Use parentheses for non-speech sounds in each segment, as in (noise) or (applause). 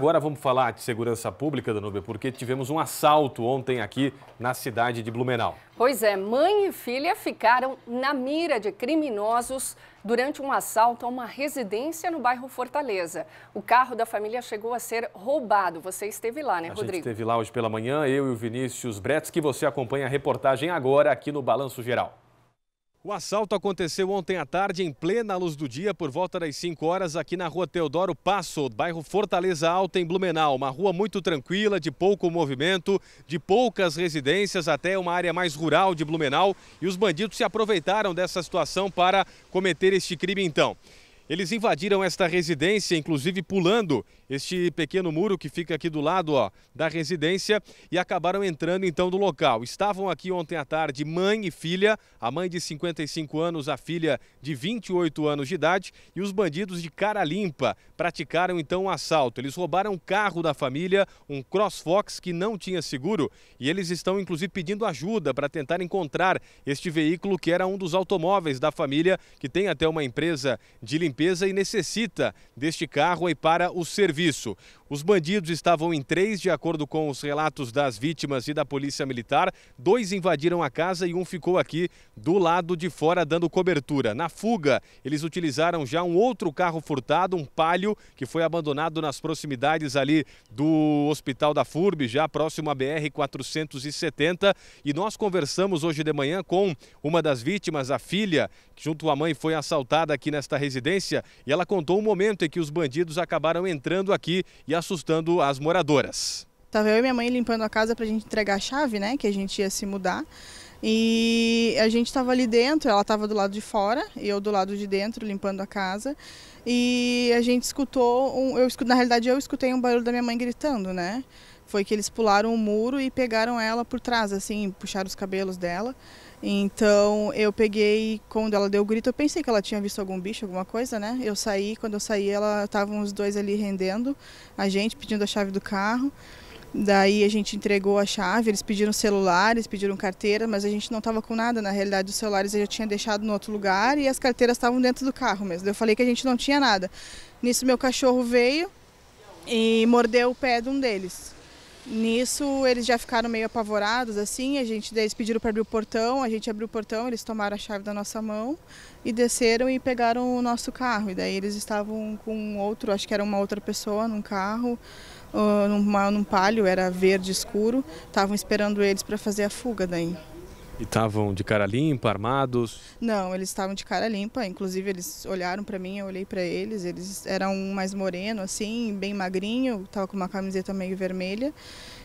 Agora vamos falar de segurança pública, Danube, porque tivemos um assalto ontem aqui na cidade de Blumenau. Pois é, mãe e filha ficaram na mira de criminosos durante um assalto a uma residência no bairro Fortaleza. O carro da família chegou a ser roubado. Você esteve lá, né, a Rodrigo? Gente esteve lá hoje pela manhã, eu e o Vinícius Bretz, que você acompanha a reportagem agora aqui no Balanço Geral. O assalto aconteceu ontem à tarde, em plena luz do dia, por volta das 5 horas, aqui na rua Teodoro Passo, bairro Fortaleza Alta, em Blumenau. Uma rua muito tranquila, de pouco movimento, de poucas residências, até uma área mais rural de Blumenau. E os bandidos se aproveitaram dessa situação para cometer este crime, então. Eles invadiram esta residência, inclusive pulando este pequeno muro que fica aqui do lado ó, da residência e acabaram entrando então no local. Estavam aqui ontem à tarde mãe e filha, a mãe de 55 anos, a filha de 28 anos de idade e os bandidos de cara limpa praticaram então um assalto. Eles roubaram um carro da família, um CrossFox que não tinha seguro e eles estão inclusive pedindo ajuda para tentar encontrar este veículo que era um dos automóveis da família que tem até uma empresa de limpeza limpeza e necessita deste carro aí para o serviço. Os bandidos estavam em três, de acordo com os relatos das vítimas e da polícia militar. Dois invadiram a casa e um ficou aqui do lado de fora dando cobertura. Na fuga, eles utilizaram já um outro carro furtado, um palio, que foi abandonado nas proximidades ali do Hospital da FURB, já próximo à BR-470. E nós conversamos hoje de manhã com uma das vítimas, a filha, que junto à mãe foi assaltada aqui nesta residência, e ela contou o um momento em que os bandidos acabaram entrando aqui e assustando as moradoras. Tava eu e minha mãe limpando a casa para a gente entregar a chave, né? Que a gente ia se mudar. E a gente estava ali dentro, ela estava do lado de fora e eu do lado de dentro, limpando a casa. E a gente escutou, um, eu na realidade eu escutei um barulho da minha mãe gritando, né? Foi que eles pularam o muro e pegaram ela por trás, assim, puxaram os cabelos dela. Então eu peguei, quando ela deu o grito, eu pensei que ela tinha visto algum bicho, alguma coisa, né? Eu saí, quando eu saí, ela estavam os dois ali rendendo a gente, pedindo a chave do carro. Daí a gente entregou a chave, eles pediram celulares, pediram carteira, mas a gente não estava com nada. Na realidade, os celulares eu já tinha deixado no outro lugar e as carteiras estavam dentro do carro mesmo. Eu falei que a gente não tinha nada. Nisso, meu cachorro veio e mordeu o pé de um deles. Nisso eles já ficaram meio apavorados assim, a gente eles pediram para abrir o portão, a gente abriu o portão, eles tomaram a chave da nossa mão e desceram e pegaram o nosso carro. E daí eles estavam com outro, acho que era uma outra pessoa num carro, uh, ah, numa, num palio, era verde escuro, estavam esperando eles para fazer a fuga daí. E estavam de cara limpa, armados? Não, eles estavam de cara limpa. Inclusive, eles olharam para mim, eu olhei para eles. Eles eram um mais moreno, assim, bem magrinho, tava com uma camiseta meio vermelha.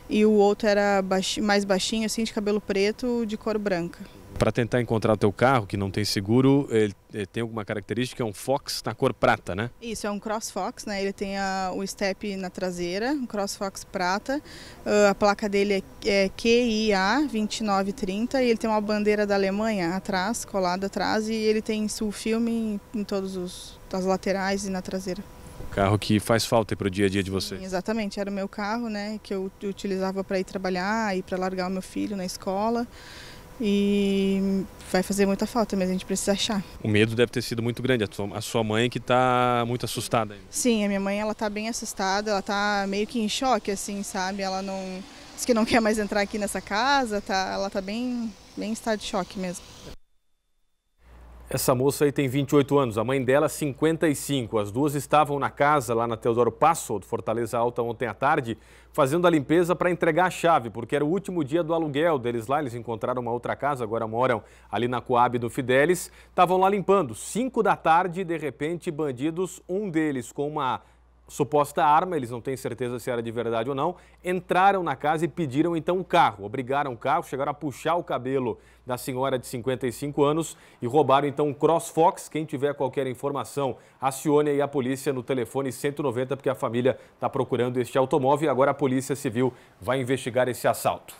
E o outro era baixinho, mais baixinho, assim, de cabelo preto, de cor branca. Para tentar encontrar o teu carro que não tem seguro, ele, ele, tem alguma característica? É um Fox na cor prata, né? Isso, é um Cross Fox, né? Ele tem a, o step na traseira, um Cross Fox prata. Uh, a placa dele é, é QIA 2930 e ele tem uma bandeira da Alemanha atrás, colada atrás, e ele tem sulfilme em, em todas as laterais e na traseira carro que faz falta para o dia a dia de vocês. Sim, exatamente, era o meu carro, né, que eu utilizava para ir trabalhar e para largar o meu filho na escola e vai fazer muita falta, mas a gente precisa achar. O medo deve ter sido muito grande, a sua mãe que está muito assustada. Sim, a minha mãe ela está bem assustada, ela está meio que em choque, assim, sabe? Ela não diz que não (laughs) quer mais entrar aqui nessa casa, tá, ela está bem, bem em estado de choque mesmo. Essa moça aí tem 28 anos, a mãe dela 55. As duas estavam na casa lá na Teodoro Passo, do Fortaleza Alta, ontem à tarde, fazendo a limpeza para entregar a chave, porque era o último dia do aluguel deles lá. Eles encontraram uma outra casa, agora moram ali na Coab do Fidelis. Estavam lá limpando, 5 da tarde, de repente, bandidos, um deles com uma suposta arma, eles não têm certeza se era de verdade ou não, entraram na casa e pediram então o carro, obrigaram o carro, chegaram a puxar o cabelo da senhora de 55 anos e roubaram então um CrossFox. Quem tiver qualquer informação, acione aí a polícia no telefone 190, porque a família está procurando este automóvel e agora a Polícia Civil vai investigar esse assalto.